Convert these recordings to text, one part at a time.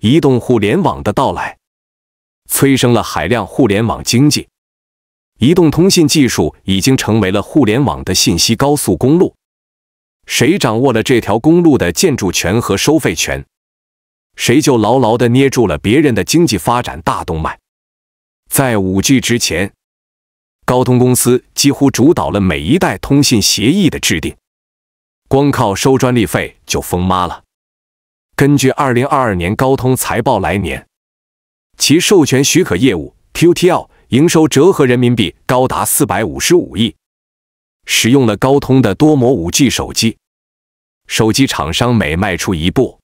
移动互联网的到来，催生了海量互联网经济。移动通信技术已经成为了互联网的信息高速公路。谁掌握了这条公路的建筑权和收费权，谁就牢牢地捏住了别人的经济发展大动脉。在 5G 之前，高通公司几乎主导了每一代通信协议的制定，光靠收专利费就疯妈了。根据2022年高通财报，来年其授权许可业务 （QTL） 营收折合人民币高达455亿。使用了高通的多模 5G 手机，手机厂商每卖出一部，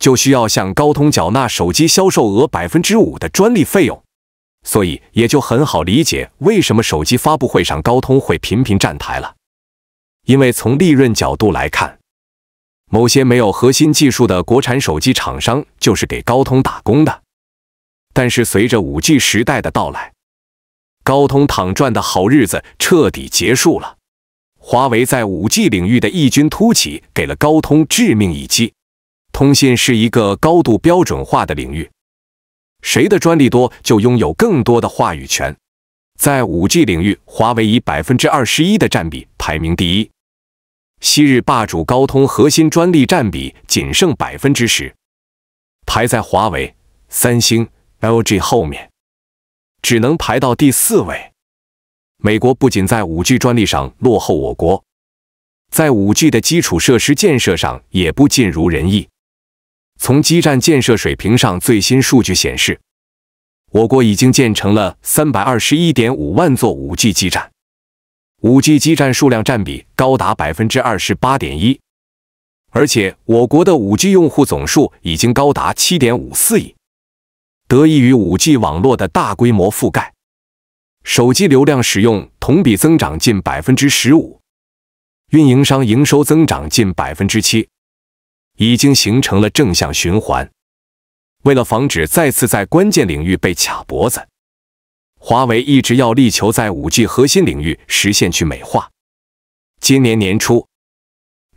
就需要向高通缴纳手机销售额百分之五的专利费用。所以也就很好理解为什么手机发布会上高通会频频站台了，因为从利润角度来看。某些没有核心技术的国产手机厂商就是给高通打工的，但是随着 5G 时代的到来，高通躺赚的好日子彻底结束了。华为在 5G 领域的异军突起，给了高通致命一击。通信是一个高度标准化的领域，谁的专利多就拥有更多的话语权。在 5G 领域，华为以百分之二十一的占比排名第一。昔日霸主高通核心专利占比仅剩百分之十，排在华为、三星、LG 后面，只能排到第四位。美国不仅在 5G 专利上落后我国，在 5G 的基础设施建设上也不尽如人意。从基站建设水平上，最新数据显示，我国已经建成了三百二十一点五万座 5G 基站。5G 基站数量占比高达百分之二十八点一，而且我国的 5G 用户总数已经高达七点五四亿。得益于 5G 网络的大规模覆盖，手机流量使用同比增长近百分之十五，运营商营收增长近百分之七，已经形成了正向循环。为了防止再次在关键领域被卡脖子。华为一直要力求在 5G 核心领域实现去美化。今年年初，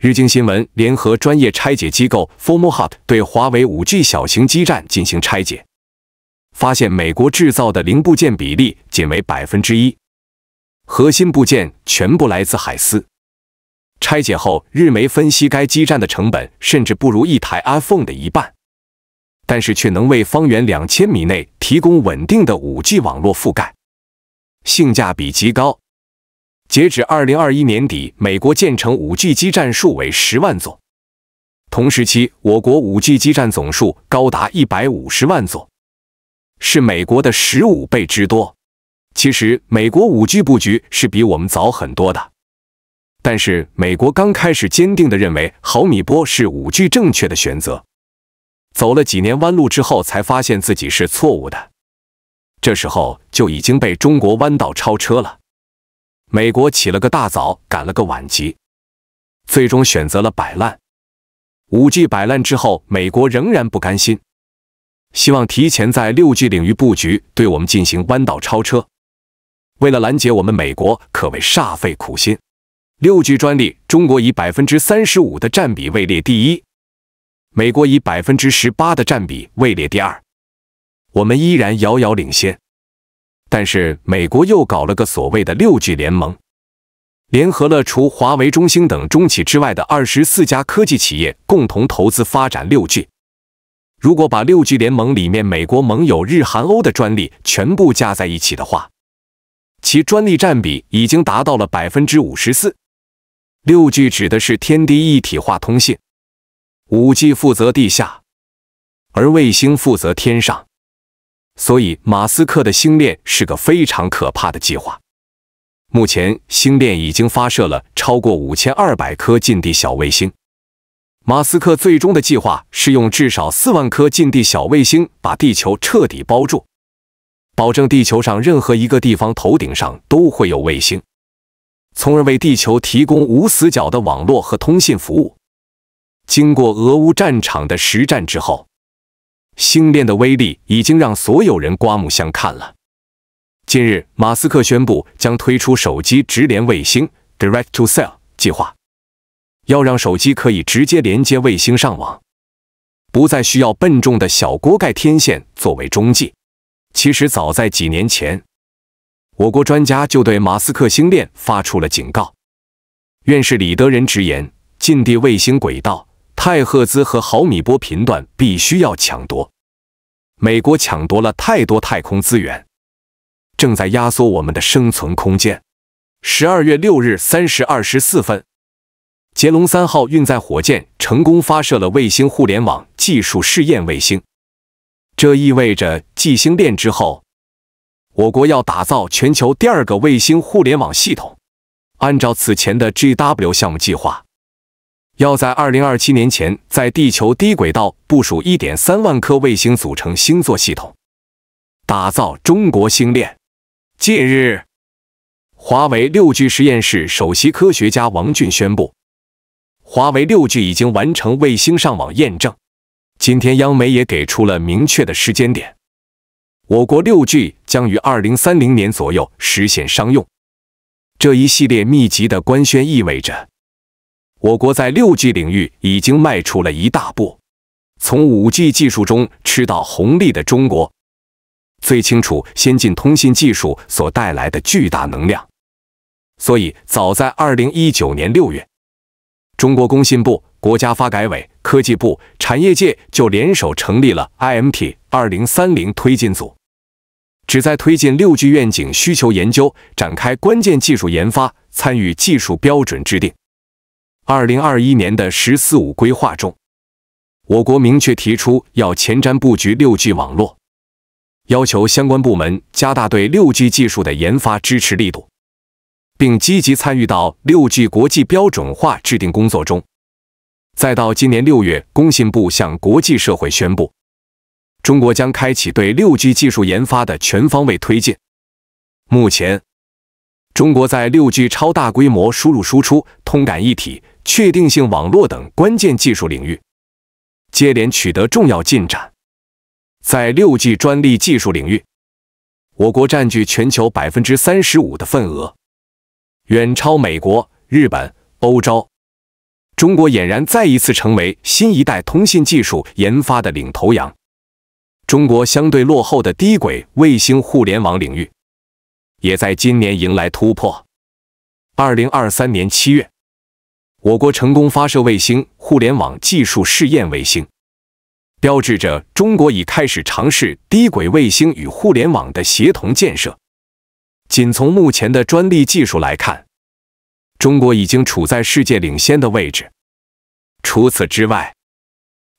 日经新闻联合专业拆解机构 Formulat 对华为 5G 小型基站进行拆解，发现美国制造的零部件比例仅为百分之一，核心部件全部来自海思。拆解后，日媒分析该基站的成本甚至不如一台 iPhone 的一半。但是却能为方圆两千米内提供稳定的五 G 网络覆盖，性价比极高。截止二零二一年底，美国建成五 G 基站数为十万座，同时期我国五 G 基站总数高达一百五十万座，是美国的十五倍之多。其实，美国五 G 布局是比我们早很多的，但是美国刚开始坚定的认为毫米波是五 G 正确的选择。走了几年弯路之后，才发现自己是错误的，这时候就已经被中国弯道超车了。美国起了个大早，赶了个晚集，最终选择了摆烂。五 G 摆烂之后，美国仍然不甘心，希望提前在六 G 领域布局，对我们进行弯道超车。为了拦截我们，美国可谓煞费苦心。六 G 专利，中国以百分之三十五的占比位列第一。美国以百分之十八的占比位列第二，我们依然遥遥领先。但是，美国又搞了个所谓的六 G 联盟，联合了除华为、中兴等中企之外的二十四家科技企业，共同投资发展六 G。如果把六 G 联盟里面美国盟友日、韩、欧的专利全部加在一起的话，其专利占比已经达到了百分之五十四。六 G 指的是天地一体化通信。五 G 负责地下，而卫星负责天上，所以马斯克的星链是个非常可怕的计划。目前，星链已经发射了超过五千二百颗近地小卫星。马斯克最终的计划是用至少四万颗近地小卫星把地球彻底包住，保证地球上任何一个地方头顶上都会有卫星，从而为地球提供无死角的网络和通信服务。经过俄乌战场的实战之后，星链的威力已经让所有人刮目相看了。近日，马斯克宣布将推出手机直连卫星 （Direct to Cell） 计划，要让手机可以直接连接卫星上网，不再需要笨重的小锅盖天线作为中介。其实，早在几年前，我国专家就对马斯克星链发出了警告。院士李德仁直言：近地卫星轨道。太赫兹和毫米波频段必须要抢夺。美国抢夺了太多太空资源，正在压缩我们的生存空间。十二月六日三时二十四分，捷龙三号运载火箭成功发射了卫星互联网技术试验卫星。这意味着，继星链之后，我国要打造全球第二个卫星互联网系统。按照此前的 GW 项目计划。要在二零二七年前，在地球低轨道部署一点三万颗卫星，组成星座系统，打造中国星链。近日，华为六 G 实验室首席科学家王俊宣布，华为六 G 已经完成卫星上网验证。今天，央媒也给出了明确的时间点，我国六 G 将于二零三零年左右实现商用。这一系列密集的官宣意味着。我国在六 G 领域已经迈出了一大步。从五 G 技术中吃到红利的中国，最清楚先进通信技术所带来的巨大能量。所以，早在二零一九年六月，中国工信部、国家发改委、科技部、产业界就联手成立了 IMT 二零三零推进组，旨在推进六 G 愿景需求研究，展开关键技术研发，参与技术标准制定。二零二一年的“十四五”规划中，我国明确提出要前瞻布局六 G 网络，要求相关部门加大对六 G 技术的研发支持力度，并积极参与到六 G 国际标准化制定工作中。再到今年六月，工信部向国际社会宣布，中国将开启对六 G 技术研发的全方位推进。目前，中国在六 G 超大规模、输入输出、通感一体。确定性网络等关键技术领域接连取得重要进展。在六 G 专利技术领域，我国占据全球百分之三十五的份额，远超美国、日本、欧洲。中国俨然再一次成为新一代通信技术研发的领头羊。中国相对落后的低轨卫星互联网领域，也在今年迎来突破。二零二三年七月。我国成功发射卫星互联网技术试验卫星，标志着中国已开始尝试低轨卫星与互联网的协同建设。仅从目前的专利技术来看，中国已经处在世界领先的位置。除此之外，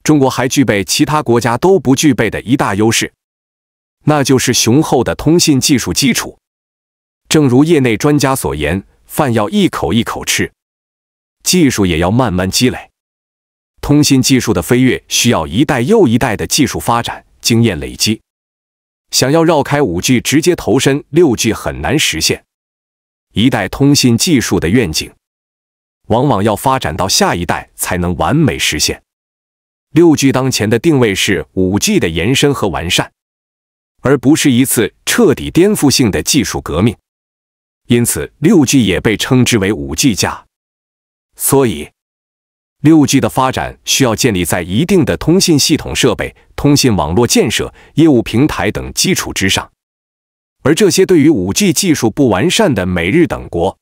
中国还具备其他国家都不具备的一大优势，那就是雄厚的通信技术基础。正如业内专家所言：“饭要一口一口吃。”技术也要慢慢积累，通信技术的飞跃需要一代又一代的技术发展经验累积。想要绕开五 G 直接投身六 G 很难实现。一代通信技术的愿景，往往要发展到下一代才能完美实现。六 G 当前的定位是五 G 的延伸和完善，而不是一次彻底颠覆性的技术革命。因此，六 G 也被称之为五 G 加。所以，六 G 的发展需要建立在一定的通信系统设备、通信网络建设、业务平台等基础之上，而这些对于五 G 技术不完善的美日等国，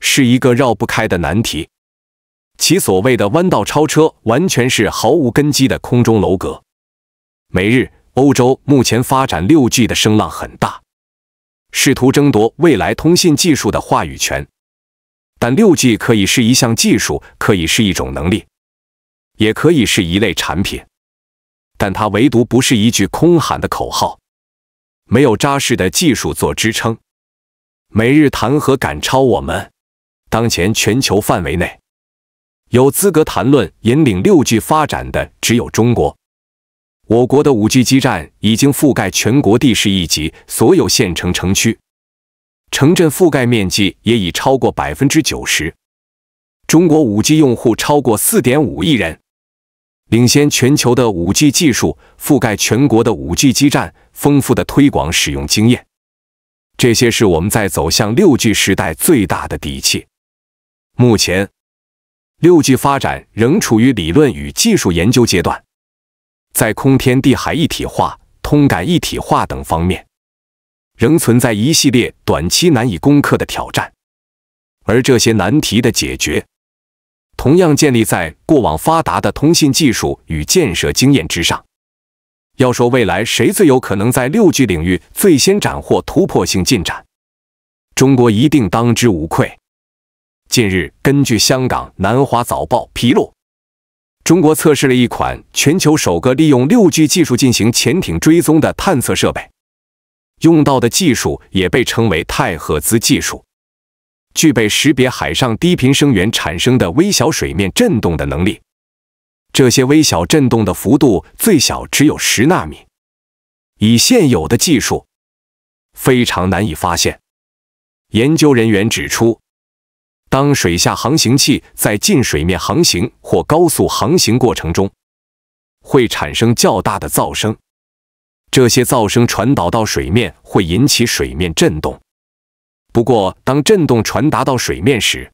是一个绕不开的难题。其所谓的弯道超车，完全是毫无根基的空中楼阁。美日、欧洲目前发展六 G 的声浪很大，试图争夺未来通信技术的话语权。但六 G 可以是一项技术，可以是一种能力，也可以是一类产品，但它唯独不是一句空喊的口号。没有扎实的技术做支撑，美日谈何赶超我们？当前全球范围内，有资格谈论引领六 G 发展的只有中国。我国的五 G 基站已经覆盖全国地市一级所有县城城区。城镇覆盖面积也已超过百分之九十，中国五 G 用户超过四点五亿人，领先全球的五 G 技术，覆盖全国的五 G 基站，丰富的推广使用经验，这些是我们在走向六 G 时代最大的底气。目前，六 G 发展仍处于理论与技术研究阶段，在空天地海一体化、通感一体化等方面。仍存在一系列短期难以攻克的挑战，而这些难题的解决，同样建立在过往发达的通信技术与建设经验之上。要说未来谁最有可能在六 G 领域最先斩获突破性进展，中国一定当之无愧。近日，根据香港南华早报披露，中国测试了一款全球首个利用六 G 技术进行潜艇追踪的探测设备。用到的技术也被称为太赫兹技术，具备识别海上低频声源产生的微小水面振动的能力。这些微小振动的幅度最小只有十纳米，以现有的技术非常难以发现。研究人员指出，当水下航行器在近水面航行或高速航行过程中，会产生较大的噪声。这些噪声传导到水面会引起水面震动，不过当震动传达到水面时，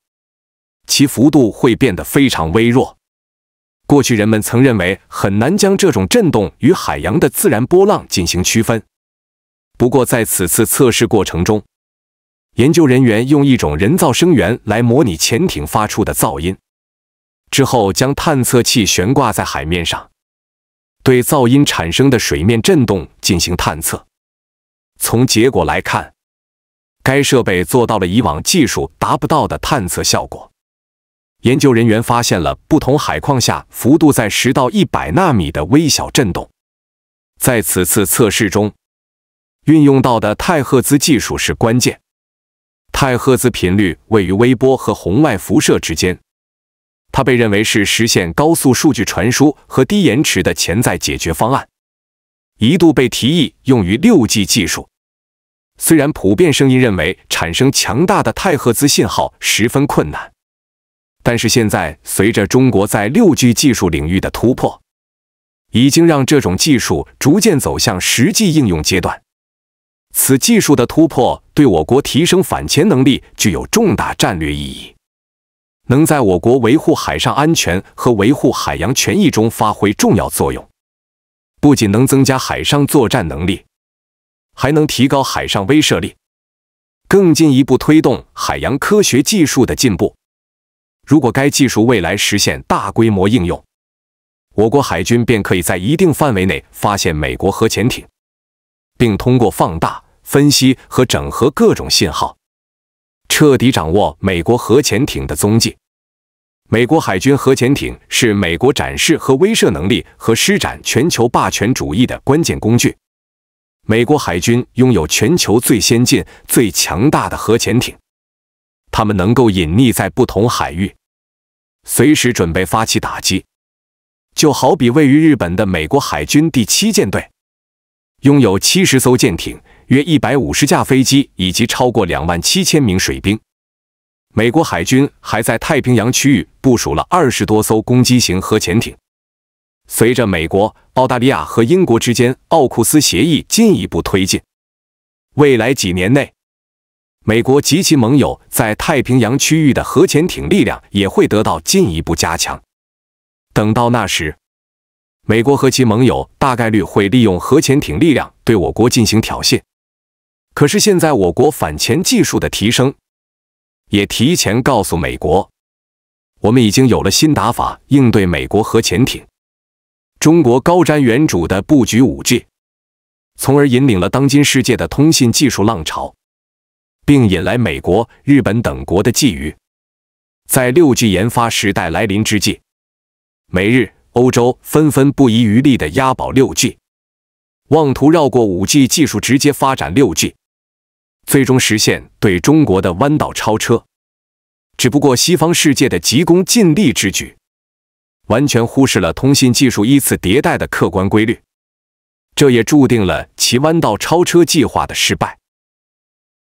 其幅度会变得非常微弱。过去人们曾认为很难将这种震动与海洋的自然波浪进行区分，不过在此次测试过程中，研究人员用一种人造声源来模拟潜艇发出的噪音，之后将探测器悬挂在海面上。对噪音产生的水面振动进行探测。从结果来看，该设备做到了以往技术达不到的探测效果。研究人员发现了不同海况下幅度在十到一百纳米的微小振动。在此次测试中，运用到的太赫兹技术是关键。太赫兹频率位于微波和红外辐射之间。它被认为是实现高速数据传输和低延迟的潜在解决方案，一度被提议用于六 G 技术。虽然普遍声音认为产生强大的太赫兹信号十分困难，但是现在随着中国在六 G 技术领域的突破，已经让这种技术逐渐走向实际应用阶段。此技术的突破对我国提升反潜能力具有重大战略意义。能在我国维护海上安全和维护海洋权益中发挥重要作用，不仅能增加海上作战能力，还能提高海上威慑力，更进一步推动海洋科学技术的进步。如果该技术未来实现大规模应用，我国海军便可以在一定范围内发现美国核潜艇，并通过放大、分析和整合各种信号。彻底掌握美国核潜艇的踪迹。美国海军核潜艇是美国展示和威慑能力，和施展全球霸权主义的关键工具。美国海军拥有全球最先进、最强大的核潜艇，他们能够隐匿在不同海域，随时准备发起打击。就好比位于日本的美国海军第七舰队，拥有七十艘舰艇。约一百五十架飞机以及超过两万七千名水兵。美国海军还在太平洋区域部署了二十多艘攻击型核潜艇。随着美国、澳大利亚和英国之间奥库斯协议进一步推进，未来几年内，美国及其盟友在太平洋区域的核潜艇力量也会得到进一步加强。等到那时，美国和其盟友大概率会利用核潜艇力量对我国进行挑衅。可是现在，我国反潜技术的提升，也提前告诉美国，我们已经有了新打法应对美国核潜艇。中国高瞻远瞩的布局 5G，从而引领了当今世界的通信技术浪潮，并引来美国、日本等国的觊觎。在 6G 研发时代来临之际，美日欧洲纷纷不遗余力的押宝 6G，妄图绕过 5G 技术直接发展 6G。最终实现对中国的弯道超车，只不过西方世界的急功近利之举，完全忽视了通信技术依次迭代的客观规律，这也注定了其弯道超车计划的失败。